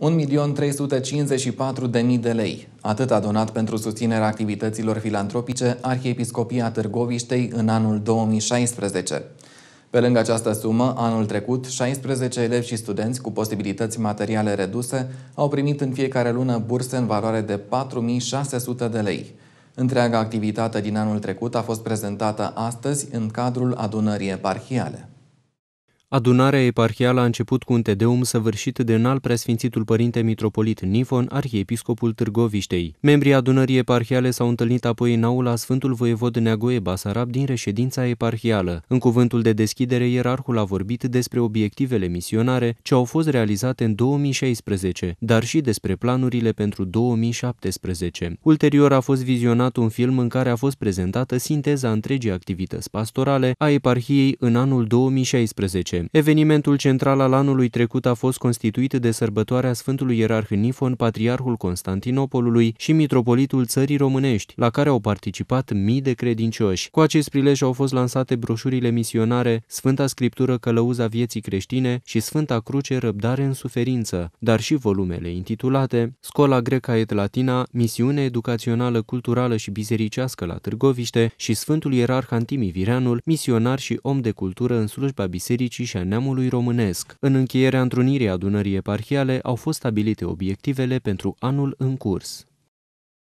1.354.000 de lei. Atât a donat pentru susținerea activităților filantropice Arhiepiscopia Târgoviștei în anul 2016. Pe lângă această sumă, anul trecut, 16 elevi și studenți cu posibilități materiale reduse au primit în fiecare lună burse în valoare de 4.600 de lei. Întreaga activitate din anul trecut a fost prezentată astăzi în cadrul adunării eparhiale. Adunarea eparhială a început cu un tedeum săvârșit de înalt preasfințitul părinte mitropolit Nifon, arhiepiscopul Târgoviștei. Membrii adunării eparhiale s-au întâlnit apoi în aula Sfântul Voievod Neagoe Basarab din reședința eparhială. În cuvântul de deschidere, ierarhul a vorbit despre obiectivele misionare ce au fost realizate în 2016, dar și despre planurile pentru 2017. Ulterior a fost vizionat un film în care a fost prezentată sinteza întregii activități pastorale a eparhiei în anul 2016. Evenimentul central al anului trecut a fost constituit de sărbătoarea Sfântului Ierarh Nifon, Patriarhul Constantinopolului și Mitropolitul Țării Românești, la care au participat mii de credincioși. Cu acest prilej au fost lansate broșurile misionare Sfânta Scriptură Călăuza Vieții Creștine și Sfânta Cruce Răbdare în Suferință, dar și volumele intitulate Scola Greca et Latina, Misiune Educațională, Culturală și Bisericească la Târgoviște și Sfântul Ierarh Antimi Vireanul, misionar și om de cultură în slujba bisericii și și a neamului românesc. În încheierea întrunirii adunării eparhiale au fost stabilite obiectivele pentru anul în curs.